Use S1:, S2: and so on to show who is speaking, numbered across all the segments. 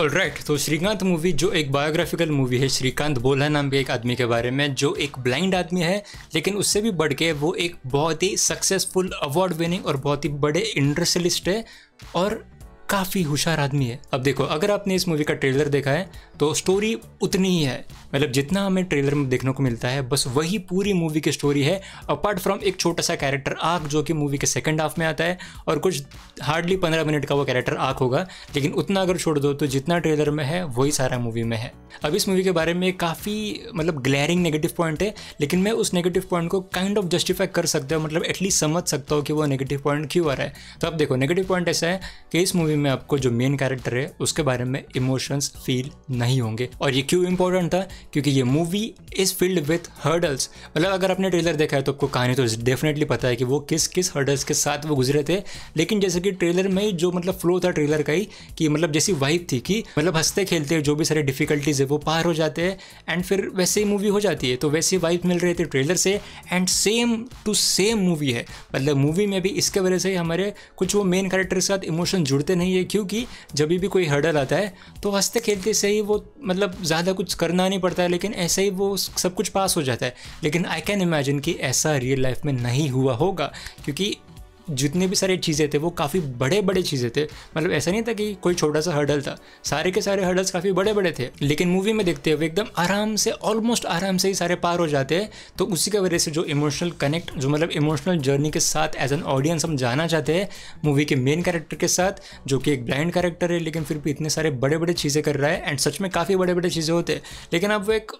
S1: right right, तो Shrikant movie जो एक बायोग्राफिकल मूवी है श्रीकांत बोला नाम के एक आदमी के बारे में जो एक ब्लाइंड आदमी है लेकिन उससे भी बढ़ के वो एक बहुत ही सक्सेसफुल अवार्ड विनिंग और बहुत ही बड़े इंडस्ट्रियलिस्ट है और काफ़ी होशियार आदमी है अब देखो अगर आपने इस मूवी का ट्रेलर देखा है तो स्टोरी उतनी ही है मतलब जितना हमें ट्रेलर में देखने को मिलता है बस वही पूरी मूवी की स्टोरी है अपार्ट फ्रॉम एक छोटा सा कैरेक्टर आग जो कि मूवी के सेकंड हाफ में आता है और कुछ हार्डली पंद्रह मिनट का वो कैरेक्टर आग होगा लेकिन उतना अगर छोड़ दो तो जितना ट्रेलर में है वही सारा मूवी में है अब इस मूवी के बारे में काफ़ी मतलब ग्लैरिंग नेगेटिव पॉइंट है लेकिन मैं उस नेगेटिव पॉइंट को काइंड ऑफ जस्टिफाई कर सकता हूँ मतलब एटलीस्ट समझ सकता हूँ कि वो नेगेटिव पॉइंट क्यों आ रहा है तो अब देखो नेगेटिव पॉइंट ऐसा है कि इस मूवी मूवी में आपको जो मेन कैरेक्टर है उसके बारे में इमोशंस फील नहीं होंगे और ये क्यों इंपॉर्टेंट था क्योंकि ये movie is filled with hurdles मतलब अगर आपने ट्रेलर देखा है तो आपको कहानी तो डेफिनेटली पता है कि वो किस किस हर्डल्स के साथ वो गुजरे थे लेकिन जैसे कि ट्रेलर में जो मतलब फ्लो था ट्रेलर का ही कि मतलब जैसी वाइब थी कि मतलब हंसते खेलते जो भी सारे डिफिकल्टीज है वो पार हो जाते हैं एंड फिर वैसे ही मूवी हो जाती है तो वैसी वाइब मिल रही थी ट्रेलर से and same to same movie है मतलब मूवी में भी इसके वजह से हमारे कुछ वो मेन कैरेक्टर के साथ इमोशन जुड़ते नहीं नहीं है क्योंकि जब भी कोई हर्डल आता है तो हंसते खेलते से ही वो मतलब ज़्यादा कुछ करना नहीं पड़ता है लेकिन ऐसे ही वो सब कुछ पास हो जाता है लेकिन आई कैन इमेजिन कि ऐसा रियल लाइफ में नहीं हुआ होगा क्योंकि जितने भी सारी चीज़ें थे वो काफ़ी बड़े बड़े चीज़ें थे मतलब ऐसा नहीं था कि कोई छोटा सा हर्डल था सारे के सारे हर्डल्स काफ़ी बड़े बड़े थे लेकिन मूवी में देखते हुए एकदम आराम से ऑलमोस्ट आराम से ही सारे पार हो जाते हैं तो उसी की वजह से जो इमोशनल कनेक्ट जो मतलब इमोशनल जर्नी के साथ एज एन ऑडियंस हम जाना चाहते हैं मूवी के मेन कैरेक्टर के साथ जो कि एक ब्लाइंड कैरेक्टर है लेकिन फिर भी इतने सारे बड़े बड़े चीज़ें कर रहा है एंड सच में काफ़ी बड़े बड़े चीज़ें होते हैं लेकिन अब वो एक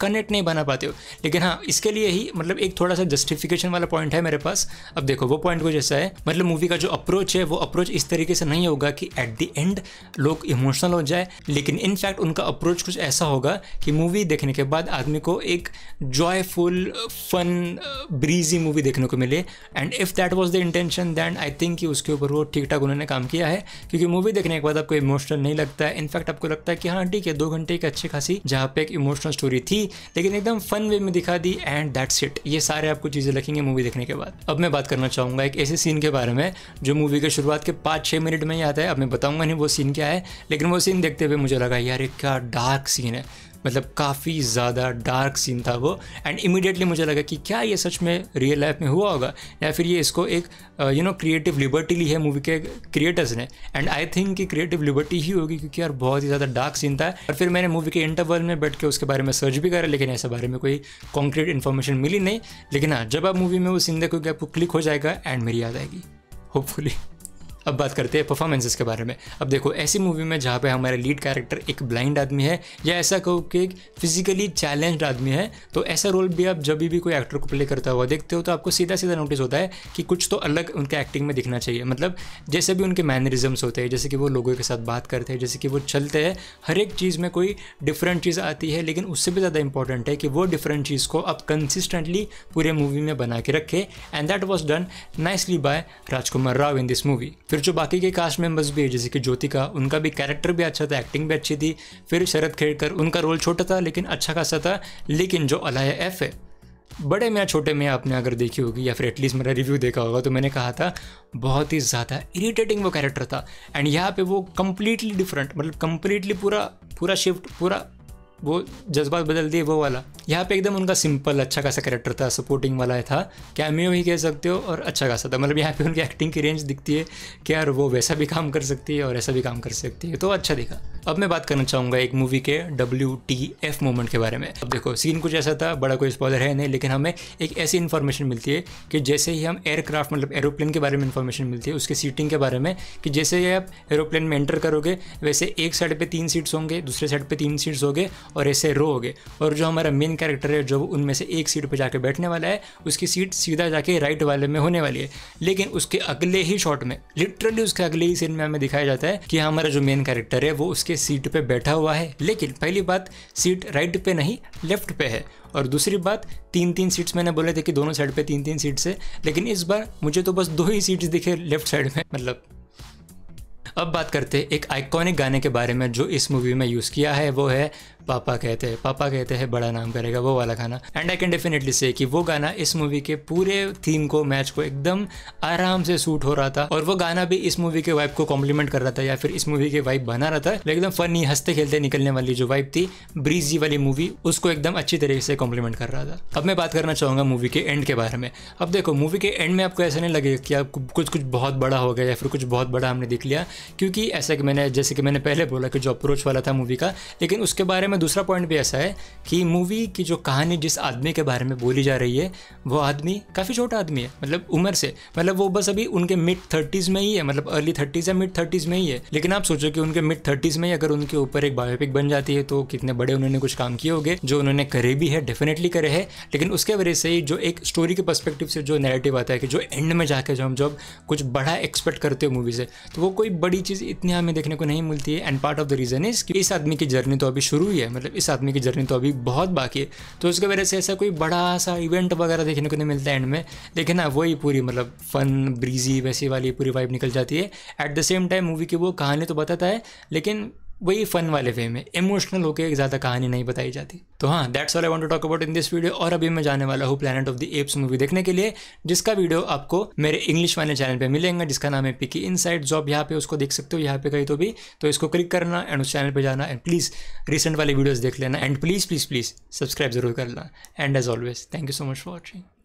S1: कनेक्ट नहीं बना पाते हो लेकिन हाँ इसके लिए ही मतलब एक थोड़ा सा जस्टिफिकेशन वाला पॉइंट है मेरे पास अब देखो वो पॉइंट कुछ ऐसा है मतलब मूवी का जो अप्रोच है वो अप्रोच इस तरीके से नहीं होगा कि एट द एंड लोग इमोशनल हो जाए लेकिन इनफैक्ट उनका अप्रोच कुछ ऐसा होगा कि मूवी देखने के बाद आदमी को एक जॉयफुल फन ब्रीजी मूवी देखने को मिले and if that was the intention then I think कि उसके ऊपर वो ठीक ठाक उन्होंने काम किया है क्योंकि मूवी देखने के बाद आपको इमोशनल नहीं लगता है इनफैक्ट आपको लगता है कि हाँ ठीक है दो घंटे की अच्छी खासी जहाँ पे एक इमोशनल स्टोरी थी दी लेकिन एकदम फन वे में दिखा दी एंड दैट्स इट ये सारे आपको चीज़ें लगेंगे मूवी देखने के बाद अब मैं बात करना चाहूँगा एक ऐसे सीन के बारे में जो मूवी के शुरुआत के पाँच छः मिनट में ही आता है अब मैं बताऊँगा नहीं वो सीन क्या है लेकिन वो सीन देखते हुए मुझे लगा यार एक क्या डार्क सीन है मतलब काफ़ी ज़्यादा डार्क सीन था वो एंड इमिडिएटली मुझे लगा कि क्या ये सच में रियल लाइफ में हुआ होगा या फिर ये इसको एक यू नो क्रिएटिव लिबर्टी ली है मूवी के क्रिएटर्स ने एंड आई थिंक कि क्रिएटिव लिबर्टी ही होगी क्योंकि यार बहुत ही ज़्यादा डार्क सीन था और फिर मैंने मूवी के इंटरवल में बैठ के उसके बारे में सर्च भी करा लेकिन ऐसे बारे में कोई कॉन्क्रीट इन्फॉर्मेशन मिली नहीं लेकिन हाँ जब आप मूवी में वो सीन देखोगे आपको क्लिक हो जाएगा एंड मेरी याद आएगी होपफुली अब बात करते हैं परफॉर्मेंसेस के बारे में अब देखो ऐसी मूवी में जहाँ पे हमारे लीड कैरेक्टर एक ब्लाइंड आदमी है या ऐसा कहो कि एक फिजिकली चैलेंज्ड आदमी है तो ऐसा रोल भी आप जब भी कोई एक्टर को प्ले करता हुआ देखते हो तो आपको सीधा सीधा नोटिस होता है कि कुछ तो अलग उनके एक्टिंग में दिखना चाहिए मतलब जैसे भी उनके मैनरिज्म्स होते हैं जैसे कि वो लोगों के साथ बात करते हैं जैसे कि वो चलते हैं हर एक चीज़ में कोई डिफरेंट चीज़ आती है लेकिन उससे भी ज़्यादा इंपॉर्टेंट है कि वो डिफरेंट चीज़ को आप कंसिस्टेंटली पूरे मूवी में बना के रखें and that was done nicely by Rajkumar Rao in this movie फिर जो बाकी के कास्ट मेंबर्स भी है जैसे कि ज्योतिका उनका भी कैरेक्टर भी अच्छा था एक्टिंग भी अच्छी थी फिर शरद खेड़कर उनका रोल छोटा था लेकिन अच्छा खासा था लेकिन जो अलाया एफ है बड़े में छोटे में आपने अगर देखी होगी या फिर एटलीस्ट मेरा रिव्यू देखा होगा तो मैंने कहा था बहुत ही ज़्यादा इरिटेटिंग वो कैरेक्टर था एंड यहाँ पे वो कम्प्लीटली डिफरेंट मतलब कम्प्लीटली पूरा पूरा शिफ्ट पूरा वो जज्बात बदल दिए वो वाला यहाँ पे एकदम उनका सिंपल अच्छा खासा कैरेक्टर था सपोर्टिंग वाला था कैमियो ही कह सकते हो और अच्छा खासा था मतलब यहाँ पे उनकी एक्टिंग की रेंज दिखती है कि यार वो वैसा भी काम कर सकती है और ऐसा भी काम कर सकती है तो अच्छा दिखा अब मैं बात करना चाहूंगा एक मूवी के डब्ल्यू टी एफ मोमेंट के बारे में अब देखो सीन कुछ ऐसा था बड़ा कोई स्पॉलर है नहीं लेकिन हमें एक ऐसी इन्फॉर्मेशन मिलती है कि जैसे ही हम एयरक्राफ्ट मतलब एरोप्लेन के बारे में इन्फॉर्मेशन मिलती है उसके सीटिंग के बारे में कि जैसे ही आप एरोप्लेन में एंटर करोगे वैसे एक साइड पर तीन सीट्स होंगे दूसरे साइड पर तीन सीट्स होंगे और ऐसे रो होंगे और जो हमारा मेन कैरेक्टर है जो उनमें से एक सीट पर जाकर बैठने वाला है उसकी सीट सीधा जाके राइट वाले में होने वाली है लेकिन उसके अगले ही शॉट में लिटरली उसके अगले ही सीन में हमें दिखाया जाता है कि हमारा जो मेन कैरेक्टर है वो उसके सीट पे बैठा हुआ है लेकिन पहली बात सीट राइट पे नहीं लेफ्ट पे है और दूसरी बात तीन तीन सीट्स मैंने बोले थे कि दोनों साइड पे तीन तीन सीट्स है लेकिन इस बार मुझे तो बस दो ही सीट्स दिखे लेफ्ट साइड में मतलब अब बात करते हैं एक आइकॉनिक गाने के बारे में जो इस मूवी में यूज़ किया है वो है पापा कहते हैं पापा कहते हैं बड़ा नाम करेगा वो वाला गाना एंड आई कैन डेफिनेटली से कि वो गाना इस मूवी के पूरे थीम को मैच को एकदम आराम से सूट हो रहा था और वो गाना भी इस मूवी के वाइब को कॉम्प्लीमेंट कर रहा था या फिर इस मूवी के वाइब बना रहा था एकदम फनी हंसते खेलते निकलने वाली जो वाइब थी ब्रीजी वाली मूवी उसको एकदम अच्छी तरीके से कॉम्प्लीमेंट कर रहा था अब मैं बात करना चाहूंगा मूवी के एंड के बारे में अब देखो मूवी के एंड में आपको ऐसा नहीं लगेगा कि आपको कुछ कुछ बहुत बड़ा हो गया या फिर कुछ बहुत बड़ा हमने देख लिया क्योंकि ऐसा कि मैंने जैसे कि मैंने पहले बोला कि जो अप्रोच वाला था मूवी का लेकिन उसके बारे में में दूसरा पॉइंट भी ऐसा है कि मूवी की जो कहानी जिस आदमी के बारे में बोली जा रही है वो आदमी काफ़ी छोटा आदमी है मतलब उम्र से मतलब वो बस अभी उनके मिड थर्टीज़ में ही है मतलब अर्ली थर्टीज़ या मिड थर्टीज़ में ही है लेकिन आप सोचो कि उनके मिड थर्टीज़ में ही अगर उनके ऊपर एक बायोपिक बन जाती है तो कितने बड़े उन्होंने कुछ काम किए होंगे जो उन्होंने करे भी है डेफिनेटली करे है लेकिन उसके वजह से ही जो एक स्टोरी के परस्पेक्टिव से जो नेगेटिव आता है कि जो एंड में जाकर जो हम जब कुछ बड़ा एक्सपेक्ट करते हो मूवी से तो वो कोई बड़ी चीज़ इतनी हमें देखने को नहीं मिलती है and part of the reason is कि इस आदमी की जर्नी तो अभी शुरू ही है है मतलब इस आदमी की जर्नी तो अभी बहुत बाकी है तो उसकी वजह से ऐसा कोई बड़ा सा इवेंट वगैरह देखने को नहीं मिलता एंड में लेकिन ना हाँ, वही पूरी मतलब फन ब्रीजी वैसी वाली पूरी वाइब निकल जाती है at the same time movie की वो कहानी तो बताता है लेकिन वही फन वाले वे में इमोशनल होकर ज़्यादा कहानी नहीं बताई जाती तो हाँ that's all I want to talk about in this video और अभी मैं जाने वाला हूँ Planet of the Apes movie देखने के लिए जिसका वीडियो आपको मेरे इंग्लिश वाले चैनल पे मिलेगा जिसका नाम है पिकी साइड जॉब यहाँ पे उसको देख सकते हो यहाँ पे कहीं तो भी तो इसको क्लिक करना एंड उस चैनल पर जाना एंड प्लीज़ रिसेंट वाले वीडियोज़ देख लेना and please please please subscribe जरूर करना and as always thank you so much for watching